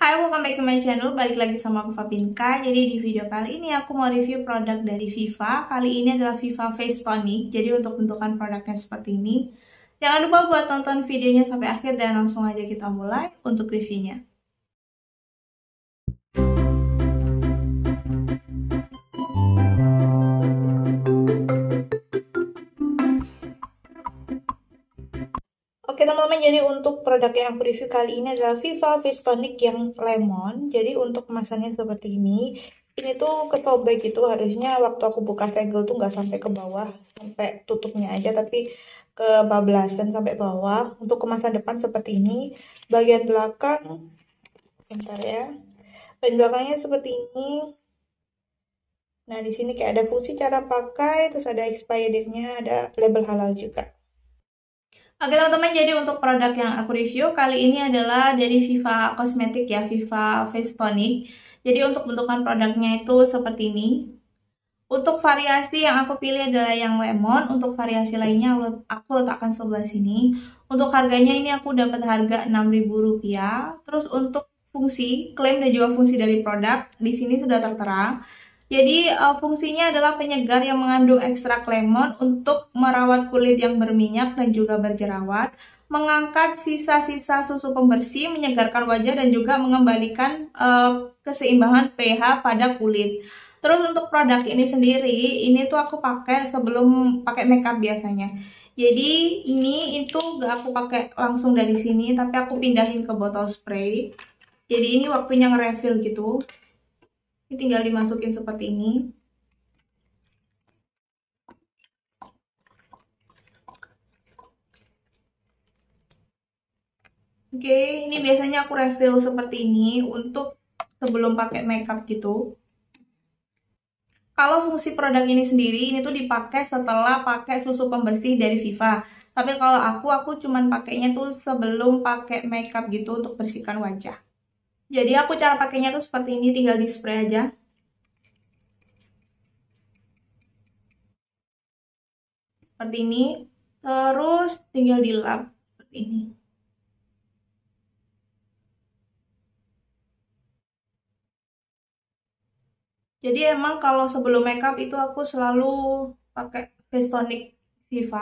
Hai, welcome back to my channel. Balik lagi sama aku Fapinka. Jadi di video kali ini aku mau review produk dari Viva. Kali ini adalah Viva Face Tonic. Jadi untuk bentukan produknya seperti ini. Jangan lupa buat tonton videonya sampai akhir dan langsung aja kita mulai untuk reviewnya. Oke teman-teman, jadi untuk produk yang aku review kali ini adalah Viva Face Tonic yang Lemon. Jadi untuk kemasannya seperti ini. Ini tuh ketobek itu harusnya waktu aku buka segel tuh nggak sampai ke bawah, sampai tutupnya aja, tapi ke bablas dan sampai bawah. Untuk kemasan depan seperti ini, bagian belakang, bentar ya, bagian belakangnya seperti ini. Nah di sini kayak ada fungsi cara pakai, terus ada expired date-nya, ada label halal juga. Oke teman-teman, jadi untuk produk yang aku review kali ini adalah dari Viva Cosmetic ya, Viva Face Tonic. Jadi untuk bentukan produknya itu seperti ini. Untuk variasi yang aku pilih adalah yang lemon, untuk variasi lainnya aku letakkan sebelah sini. Untuk harganya ini aku dapat harga Rp6.000. Terus untuk fungsi, klaim dan juga fungsi dari produk di sini sudah tertera. Jadi uh, fungsinya adalah penyegar yang mengandung ekstrak lemon untuk merawat kulit yang berminyak dan juga berjerawat, mengangkat sisa-sisa susu pembersih, menyegarkan wajah dan juga mengembalikan uh, keseimbangan pH pada kulit. Terus untuk produk ini sendiri, ini tuh aku pakai sebelum pakai makeup biasanya. Jadi ini itu gak aku pakai langsung dari sini, tapi aku pindahin ke botol spray. Jadi ini waktunya nge-refill gitu ini tinggal dimasukin seperti ini Oke, okay, ini biasanya aku refill seperti ini untuk sebelum pakai makeup gitu. Kalau fungsi produk ini sendiri, ini tuh dipakai setelah pakai susu pembersih dari Viva. Tapi kalau aku, aku cuman pakainya tuh sebelum pakai makeup gitu untuk bersihkan wajah. Jadi aku cara pakainya tuh seperti ini, tinggal di spray aja. Seperti ini, terus tinggal di lap. seperti ini. Jadi emang kalau sebelum makeup itu aku selalu pakai face tonic Viva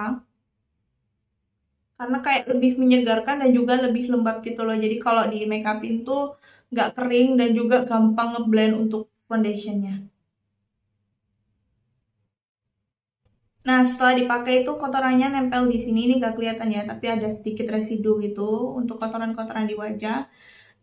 karena kayak lebih menyegarkan dan juga lebih lembab gitu loh jadi kalau di makeupin tuh nggak kering dan juga gampang ngeblend untuk foundationnya Nah setelah dipakai itu kotorannya nempel di sini ini nggak kelihatan ya tapi ada sedikit residu gitu untuk kotoran-kotoran di wajah.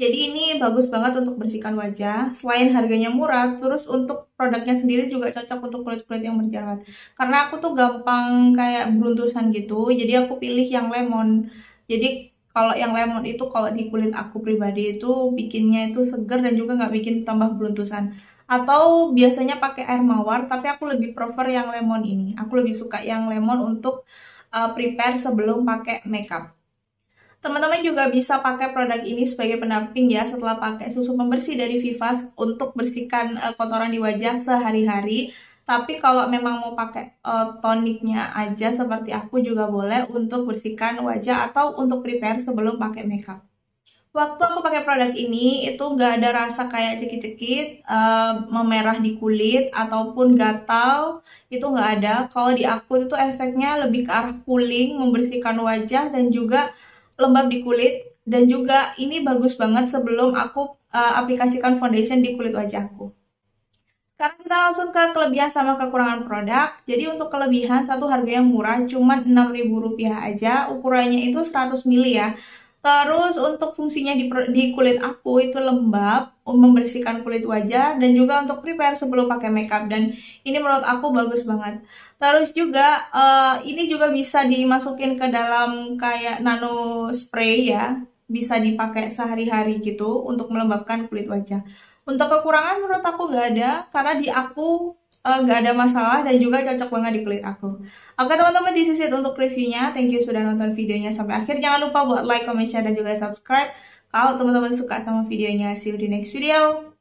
Jadi ini bagus banget untuk bersihkan wajah. Selain harganya murah, terus untuk produknya sendiri juga cocok untuk kulit-kulit yang berjerawat. Karena aku tuh gampang kayak beruntusan gitu, jadi aku pilih yang lemon. Jadi kalau yang lemon itu kalau di kulit aku pribadi itu bikinnya itu seger dan juga nggak bikin tambah beruntusan atau biasanya pakai air mawar tapi aku lebih prefer yang lemon ini aku lebih suka yang lemon untuk uh, prepare sebelum pakai makeup Teman-teman juga bisa pakai produk ini sebagai pendamping ya setelah pakai susu pembersih dari Vivas untuk bersihkan uh, kotoran di wajah sehari-hari tapi kalau memang mau pakai uh, toniknya aja seperti aku juga boleh untuk bersihkan wajah atau untuk prepare sebelum pakai makeup. Waktu aku pakai produk ini itu nggak ada rasa kayak cekit-cekit, uh, eh, memerah di kulit ataupun gatal itu nggak ada. Kalau di aku itu efeknya lebih ke arah cooling, membersihkan wajah dan juga lembab di kulit dan juga ini bagus banget sebelum aku uh, aplikasikan foundation di kulit wajahku. Sekarang kita langsung ke kelebihan sama kekurangan produk. Jadi untuk kelebihan satu harga yang murah cuma Rp6.000 aja, ukurannya itu 100 ml ya. Terus untuk fungsinya di, di kulit aku itu lembab, um, membersihkan kulit wajah dan juga untuk prepare sebelum pakai makeup dan ini menurut aku bagus banget. Terus juga uh, ini juga bisa dimasukin ke dalam kayak nano spray ya, bisa dipakai sehari-hari gitu untuk melembabkan kulit wajah. Untuk kekurangan menurut aku gak ada karena di aku eh, nggak gak ada masalah dan juga cocok banget di kulit aku. Oke teman-teman di sisi untuk reviewnya, thank you sudah nonton videonya sampai akhir. Jangan lupa buat like, comment, share dan juga subscribe. Kalau teman-teman suka sama videonya, see you di next video.